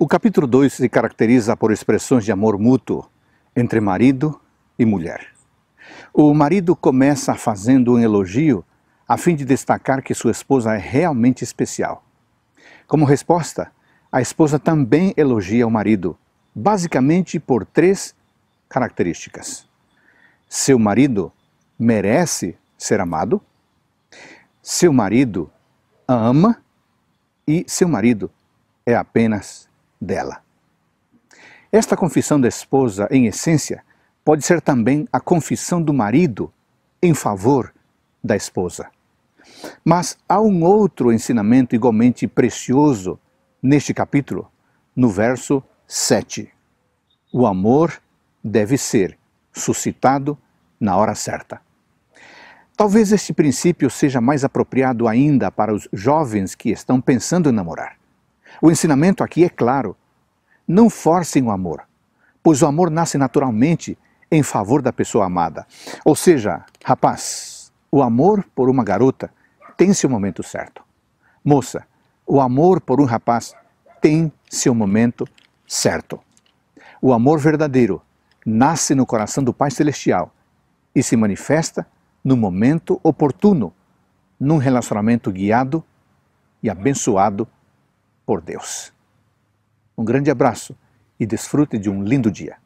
O capítulo 2 se caracteriza por expressões de amor mútuo entre marido e mulher. O marido começa fazendo um elogio a fim de destacar que sua esposa é realmente especial. Como resposta, a esposa também elogia o marido, basicamente por três características. Seu marido merece ser amado, seu marido ama e seu marido é apenas dela. Esta confissão da esposa, em essência, pode ser também a confissão do marido em favor da esposa. Mas há um outro ensinamento igualmente precioso neste capítulo, no verso 7. O amor deve ser suscitado na hora certa. Talvez este princípio seja mais apropriado ainda para os jovens que estão pensando em namorar. O ensinamento aqui é claro. Não forcem o amor, pois o amor nasce naturalmente em favor da pessoa amada. Ou seja, rapaz, o amor por uma garota tem seu momento certo. Moça, o amor por um rapaz tem seu momento certo. O amor verdadeiro nasce no coração do Pai Celestial e se manifesta no momento oportuno, num relacionamento guiado e abençoado por Deus. Um grande abraço e desfrute de um lindo dia.